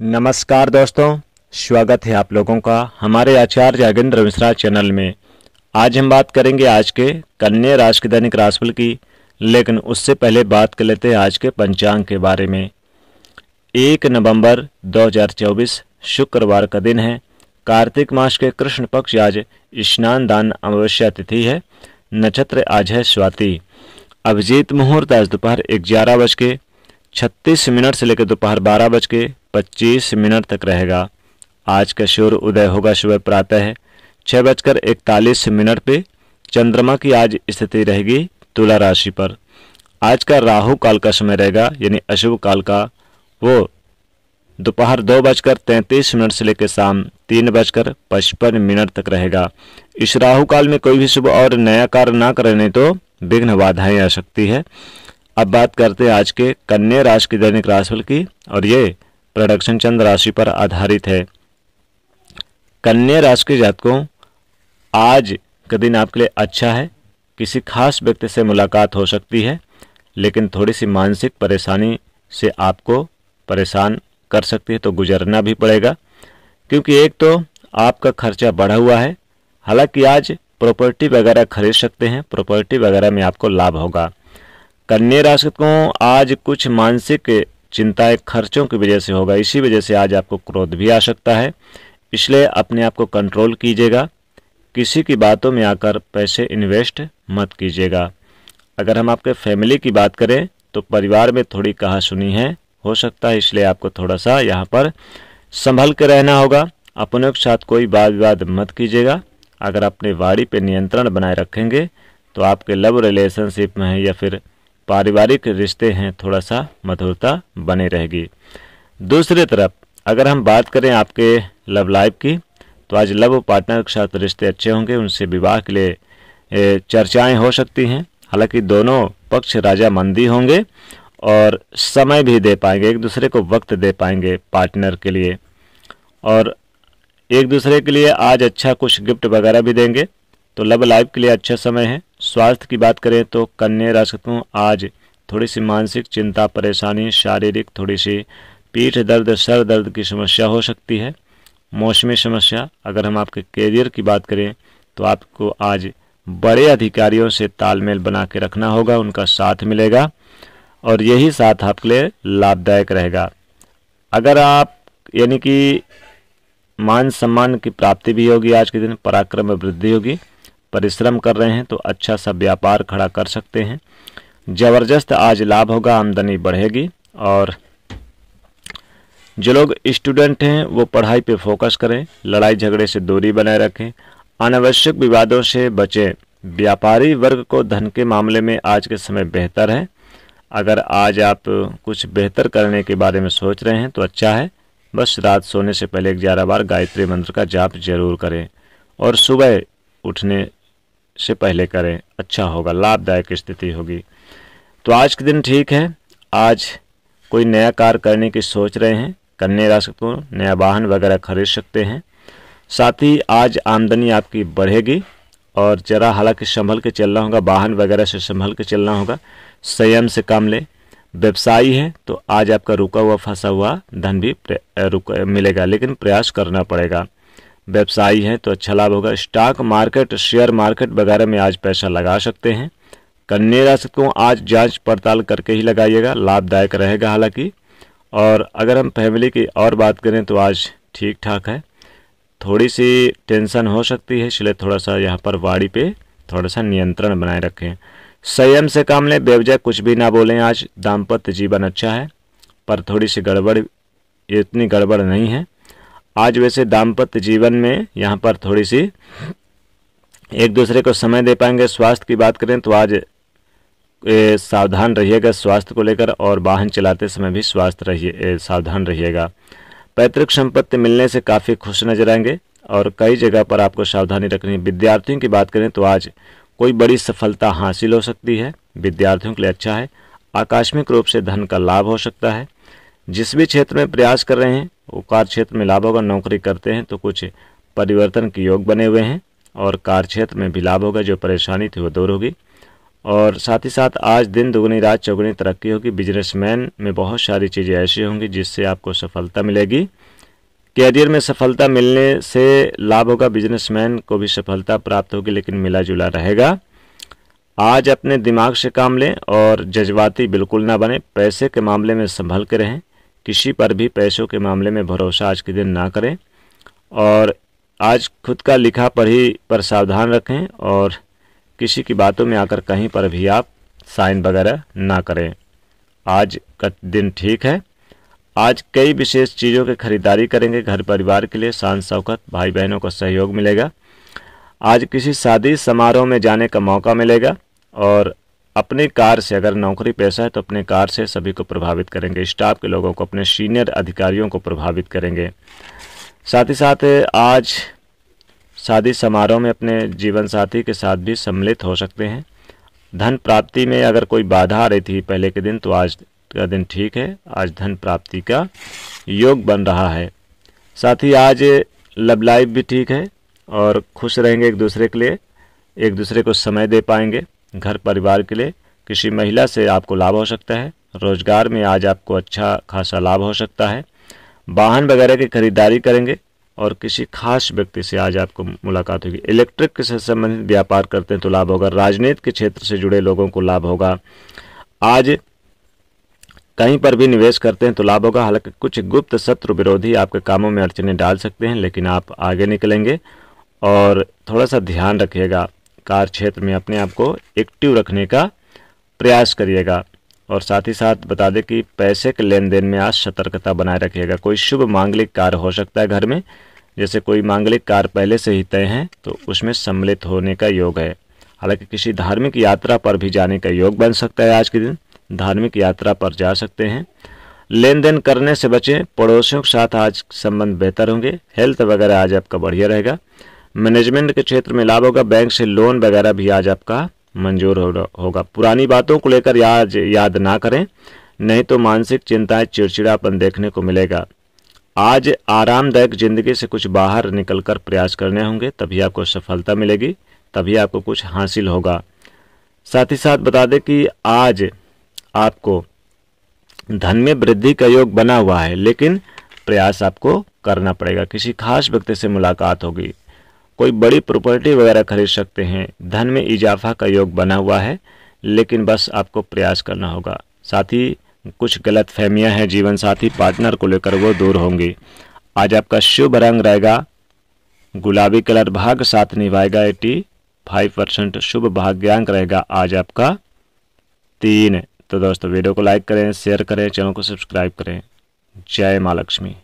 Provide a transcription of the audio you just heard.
नमस्कार दोस्तों स्वागत है आप लोगों का हमारे आचार्य जागेंद्र मिश्रा चैनल में आज हम बात करेंगे आज के कन्या राशि के दैनिक राशिफल की लेकिन उससे पहले बात कर लेते हैं आज के पंचांग के बारे में एक नवंबर 2024 शुक्रवार का दिन है कार्तिक मास के कृष्ण पक्ष आज स्नान दान अमावस्या तिथि है नक्षत्र आज है स्वाति अभिजीत मुहूर्त आज दोपहर ग्यारह बज के छत्तीस मिनट से लेकर दोपहर बारह बज के 25 मिनट तक रहेगा आज का सूर्य उदय होगा सुबह प्रातः छः बजकर इकतालीस मिनट पे चंद्रमा की आज स्थिति रहेगी तुला राशि पर आज का राहु काल का समय रहेगा यानी अशुभ काल का वो दोपहर दो बजकर तैंतीस मिनट से लेकर शाम तीन बजकर पचपन मिनट तक रहेगा इस राहु काल में कोई भी शुभ और नया कार्य ना करने तो विघ्न बाधाएं आ सकती है अब बात करते हैं आज के कन्या राशि की दैनिक राशिफल की और ये प्रोडक्शन चंद्र राशि पर आधारित है कन्या राशि के जातकों आज का दिन आपके लिए अच्छा है किसी खास व्यक्ति से मुलाकात हो सकती है लेकिन थोड़ी सी मानसिक परेशानी से आपको परेशान कर सकती है तो गुजरना भी पड़ेगा क्योंकि एक तो आपका खर्चा बढ़ा हुआ है हालांकि आज प्रॉपर्टी वगैरह खरीद सकते हैं प्रॉपर्टी वगैरह में आपको लाभ होगा कन्या राशि को आज कुछ मानसिक चिंताएं खर्चों की वजह से होगा इसी वजह से आज आपको क्रोध भी आ सकता है इसलिए अपने आप को कंट्रोल कीजिएगा किसी की बातों में आकर पैसे इन्वेस्ट मत कीजिएगा अगर हम आपके फैमिली की बात करें तो परिवार में थोड़ी कहा सुनी है हो सकता है इसलिए आपको थोड़ा सा यहाँ पर संभल के रहना होगा अपनों के साथ कोई वाद विवाद मत कीजिएगा अगर अपने वाड़ी पे नियंत्रण बनाए रखेंगे तो आपके लव रिलेशनशिप में या फिर पारिवारिक रिश्ते हैं थोड़ा सा मधुरता बनी रहेगी दूसरी तरफ अगर हम बात करें आपके लव लाइफ की तो आज लव पार्टनर के साथ रिश्ते अच्छे होंगे उनसे विवाह के लिए चर्चाएं हो सकती हैं हालांकि दोनों पक्ष राजा मंदी होंगे और समय भी दे पाएंगे एक दूसरे को वक्त दे पाएंगे पार्टनर के लिए और एक दूसरे के लिए आज अच्छा कुछ गिफ्ट वगैरह भी देंगे तो लव लाइफ के लिए अच्छा समय है स्वास्थ्य की बात करें तो कन्या राशि को आज थोड़ी सी मानसिक चिंता परेशानी शारीरिक थोड़ी सी पीठ दर्द सर दर्द की समस्या हो सकती है मौसमी समस्या अगर हम आपके कैरियर की बात करें तो आपको आज बड़े अधिकारियों से तालमेल बना के रखना होगा उनका साथ मिलेगा और यही साथ आपके लिए लाभदायक रहेगा अगर आप यानी कि मान सम्मान की प्राप्ति भी होगी आज के दिन पराक्रम में वृद्धि होगी परिश्रम कर रहे हैं तो अच्छा सा व्यापार खड़ा कर सकते हैं ज़बरदस्त आज लाभ होगा आमदनी बढ़ेगी और जो लोग स्टूडेंट हैं वो पढ़ाई पे फोकस करें लड़ाई झगड़े से दूरी बनाए रखें अनावश्यक विवादों से बचें व्यापारी वर्ग को धन के मामले में आज के समय बेहतर है अगर आज आप कुछ बेहतर करने के बारे में सोच रहे हैं तो अच्छा है बस रात सोने से पहले ग्यारह बार गायत्री मंत्र का जाप जरूर करें और सुबह उठने से पहले करें अच्छा होगा लाभदायक स्थिति होगी तो आज के दिन ठीक है आज कोई नया कार्य करने की सोच रहे हैं करने राशि सकते हो नया वाहन वगैरह खरीद सकते हैं साथ ही आज आमदनी आपकी बढ़ेगी और ज़रा हालांकि संभल के चलना होगा वाहन वगैरह से संभल के चलना होगा संयम से काम लें व्यवसायी है तो आज आपका रुका हुआ फंसा हुआ धन भी रुक मिलेगा लेकिन प्रयास करना पड़ेगा व्यवसायी हैं तो अच्छा लाभ होगा स्टॉक मार्केट शेयर मार्केट वगैरह में आज पैसा लगा सकते हैं कन्या राशि को तो आज जांच पड़ताल करके ही लगाइएगा लाभदायक रहेगा हालांकि और अगर हम फैमिली की और बात करें तो आज ठीक ठाक है थोड़ी सी टेंशन हो सकती है इसलिए थोड़ा सा यहाँ पर वाड़ी पे थोड़ा सा नियंत्रण बनाए रखें संयम से काम लें बेवजह कुछ भी ना बोलें आज दाम्पत्य जीवन अच्छा है पर थोड़ी सी गड़बड़ इतनी गड़बड़ नहीं है आज वैसे दाम्पत्य जीवन में यहाँ पर थोड़ी सी एक दूसरे को समय दे पाएंगे स्वास्थ्य की बात करें तो आज सावधान रहिएगा स्वास्थ्य को लेकर और वाहन चलाते समय भी स्वास्थ्य रहिए सावधान रहिएगा पैतृक संपत्ति मिलने से काफ़ी खुश नजर आएंगे और कई जगह पर आपको सावधानी रखनी है विद्यार्थियों की बात करें तो आज कोई बड़ी सफलता हासिल हो सकती है विद्यार्थियों के लिए अच्छा है आकस्मिक रूप से धन का लाभ हो सकता है जिस भी क्षेत्र में प्रयास कर रहे हैं वो कार्य क्षेत्र में लाभ होगा नौकरी करते हैं तो कुछ परिवर्तन के योग बने हुए हैं और कार्य क्षेत्र में भी लाभ होगा जो परेशानी थी वो दूर होगी और साथ ही साथ आज दिन दोगुनी रात चौगुनी तरक्की होगी बिजनेसमैन में बहुत सारी चीज़ें ऐसी होंगी जिससे आपको सफलता मिलेगी कैरियर में सफलता मिलने से लाभ होगा बिजनेसमैन को भी सफलता प्राप्त होगी लेकिन मिला जुला रहेगा आज अपने दिमाग से काम लें और जज्बाती बिल्कुल ना बने पैसे के मामले में संभल के रहें किसी पर भी पैसों के मामले में भरोसा आज के दिन ना करें और आज खुद का लिखा पर ही पर सावधान रखें और किसी की बातों में आकर कहीं पर भी आप साइन वगैरह ना करें आज का दिन ठीक है आज कई विशेष चीज़ों की खरीदारी करेंगे घर परिवार के लिए शान शौकत भाई बहनों का सहयोग मिलेगा आज किसी शादी समारोह में जाने का मौका मिलेगा और अपने कार से अगर नौकरी पेशा है तो अपने कार से सभी को प्रभावित करेंगे स्टाफ के लोगों को अपने सीनियर अधिकारियों को प्रभावित करेंगे साथ ही साथ आज शादी समारोह में अपने जीवन साथी के साथ भी सम्मिलित हो सकते हैं धन प्राप्ति में अगर कोई बाधा आ रही थी पहले के दिन तो आज का दिन ठीक है आज धन प्राप्ति का योग बन रहा है साथ ही आज लव लाइफ भी ठीक है और खुश रहेंगे एक दूसरे के लिए एक दूसरे को समय दे पाएंगे घर परिवार के लिए किसी महिला से आपको लाभ हो सकता है रोजगार में आज आपको अच्छा खासा लाभ हो सकता है वाहन वगैरह की खरीदारी करेंगे और किसी खास व्यक्ति से आज आपको मुलाकात होगी इलेक्ट्रिक से संबंधित व्यापार करते हैं तो लाभ होगा राजनीति के क्षेत्र से जुड़े लोगों को लाभ होगा आज कहीं पर भी निवेश करते हैं तो लाभ होगा हालांकि कुछ गुप्त शत्रु विरोधी आपके कामों में अड़चने डाल सकते हैं लेकिन आप आगे निकलेंगे और थोड़ा सा ध्यान रखिएगा कार्य क्षेत्र में अपने आप को एक्टिव रखने का प्रयास करिएगा और साथ ही साथ बता दें कि पैसे के लेन देन में आज सतर्कता बनाए रखिएगा कोई शुभ मांगलिक कार्य हो सकता है घर में जैसे कोई मांगलिक कार्य पहले से ही तय हैं तो उसमें सम्मिलित होने का योग है हालांकि किसी धार्मिक यात्रा पर भी जाने का योग बन सकता है आज के दिन धार्मिक यात्रा पर जा सकते हैं लेन देन करने से बचें पड़ोसियों के साथ आज संबंध बेहतर होंगे हेल्थ वगैरह आज आपका बढ़िया रहेगा मैनेजमेंट के क्षेत्र में लाभ होगा बैंक से लोन वगैरह भी आज आपका मंजूर होगा पुरानी बातों को लेकर आज याद ना करें नहीं तो मानसिक चिंताएं चिड़चिड़ापन देखने को मिलेगा आज आरामदायक जिंदगी से कुछ बाहर निकलकर प्रयास करने होंगे तभी आपको सफलता मिलेगी तभी आपको कुछ हासिल होगा साथ ही साथ बता दें कि आज आपको धन में वृद्धि का योग बना हुआ है लेकिन प्रयास आपको करना पड़ेगा किसी खास व्यक्ति से मुलाकात होगी कोई बड़ी प्रॉपर्टी वगैरह खरीद सकते हैं धन में इजाफा का योग बना हुआ है लेकिन बस आपको प्रयास करना होगा साथ ही कुछ गलत फहमियाँ हैं जीवन साथी पार्टनर को लेकर वो दूर होंगी आज आपका शुभ रंग रहेगा गुलाबी कलर भाग साथ निभाएगा एटी फाइव परसेंट शुभ भाग्यांक रहेगा आज आपका तीन तो दोस्तों वीडियो को लाइक करें शेयर करें चैनल को सब्सक्राइब करें जय माँ लक्ष्मी